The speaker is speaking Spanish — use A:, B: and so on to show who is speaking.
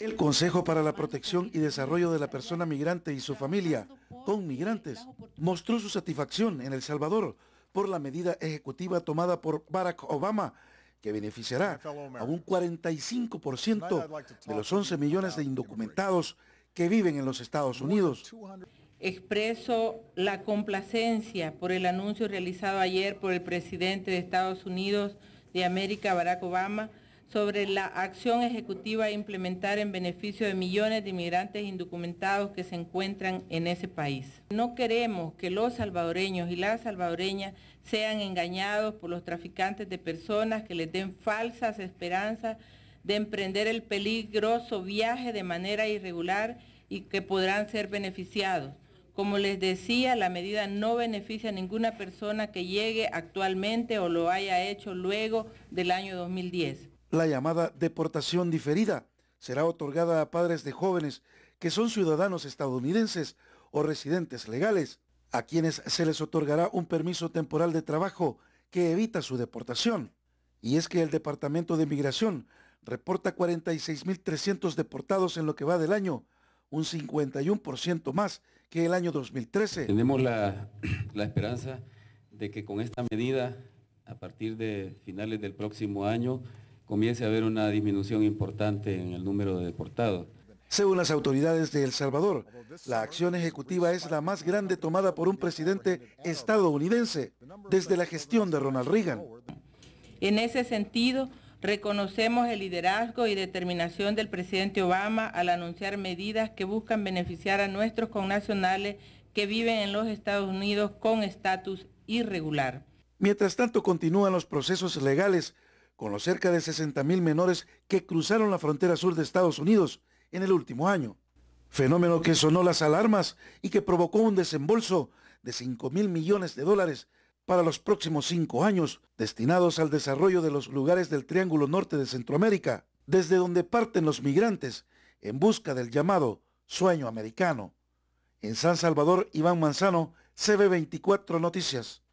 A: El Consejo para la Protección y Desarrollo de la Persona Migrante y su familia, con migrantes, mostró su satisfacción en El Salvador por la medida ejecutiva tomada por Barack Obama, que beneficiará a un 45% de los 11 millones de indocumentados que viven en los Estados Unidos.
B: Expreso la complacencia por el anuncio realizado ayer por el presidente de Estados Unidos de América, Barack Obama, sobre la acción ejecutiva a implementar en beneficio de millones de inmigrantes indocumentados que se encuentran en ese país. No queremos que los salvadoreños y las salvadoreñas sean engañados por los traficantes de personas que les den falsas esperanzas de emprender el peligroso viaje de manera irregular y que podrán ser beneficiados. Como les decía, la medida no beneficia a ninguna persona que llegue actualmente o lo haya hecho luego del año 2010.
A: La llamada deportación diferida será otorgada a padres de jóvenes que son ciudadanos estadounidenses o residentes legales, a quienes se les otorgará un permiso temporal de trabajo que evita su deportación. Y es que el Departamento de Inmigración reporta 46.300 deportados en lo que va del año, un 51% más que el año 2013. Tenemos la, la, esperanza de que con esta medida, a partir de finales del próximo año, comience a haber una disminución importante en el número de deportados. Según las autoridades de El Salvador, la acción ejecutiva es la más grande tomada por un presidente estadounidense desde la gestión de Ronald Reagan.
B: En ese sentido, reconocemos el liderazgo y determinación del presidente Obama al anunciar medidas que buscan beneficiar a nuestros connacionales que viven en los Estados Unidos con estatus irregular.
A: Mientras tanto, continúan los procesos legales con los cerca de 60.000 menores que cruzaron la frontera sur de Estados Unidos en el último año. Fenómeno que sonó las alarmas y que provocó un desembolso de mil millones de dólares para los próximos cinco años destinados al desarrollo de los lugares del Triángulo Norte de Centroamérica, desde donde parten los migrantes en busca del llamado sueño americano. En San Salvador, Iván Manzano, CB24 Noticias.